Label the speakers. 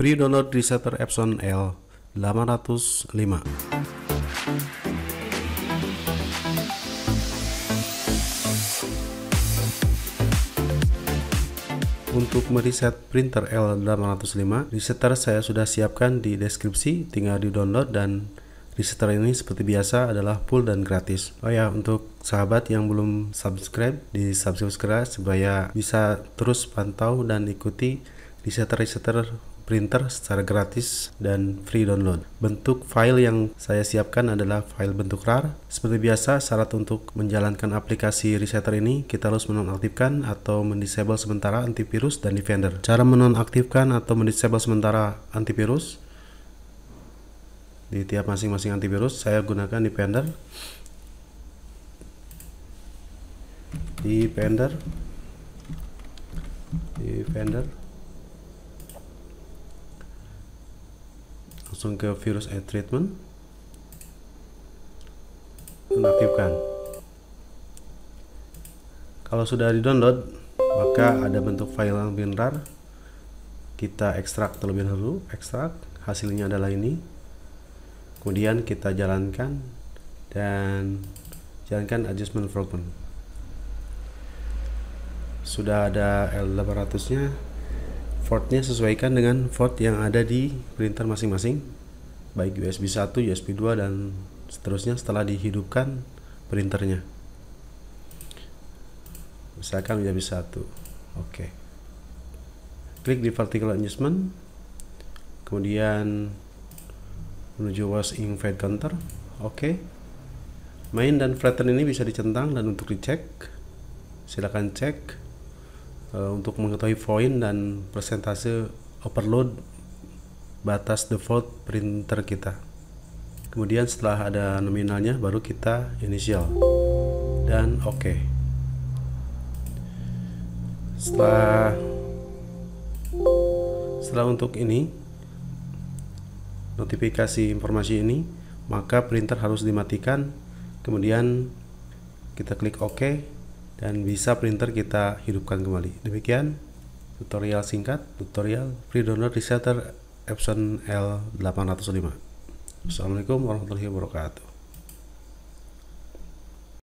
Speaker 1: Free download resetter Epson L 805. Untuk mereset printer L805, resetter saya sudah siapkan di deskripsi, tinggal di-download dan resetter ini seperti biasa adalah full dan gratis. Oh ya, untuk sahabat yang belum subscribe, di subscribe supaya bisa terus pantau dan ikuti resetter-resetter printer secara gratis dan free download. Bentuk file yang saya siapkan adalah file bentuk RAR. Seperti biasa, syarat untuk menjalankan aplikasi resetter ini kita harus menonaktifkan atau mendisable sementara antivirus dan defender. Cara menonaktifkan atau mendisable sementara antivirus di tiap masing-masing antivirus saya gunakan defender. Defender defender langsung ke virus and treatment aktifkan kalau sudah di download maka ada bentuk file yang binar, kita ekstrak terlebih dahulu ekstrak hasilnya adalah ini kemudian kita jalankan dan jalankan adjustment fragment sudah ada L800 nya Portnya sesuaikan dengan port yang ada di printer masing-masing, baik USB 1, USB 2, dan seterusnya setelah dihidupkan printernya. Misalkan USB 1, oke. Okay. Klik di vertical adjustment, kemudian menuju was ink fade counter, oke. Okay. Main dan flatten ini bisa dicentang dan untuk dicek, silakan cek Eh, untuk mengetahui point dan persentase overload batas default printer kita. Kemudian setelah ada nominalnya baru kita initial dan oke. Okay. Setelah setelah untuk ini notifikasi informasi ini maka printer harus dimatikan kemudian kita klik oke dan bisa printer kita hidupkan kembali. Demikian tutorial singkat, tutorial free download resetter Epson L805. Assalamualaikum warahmatullahi wabarakatuh.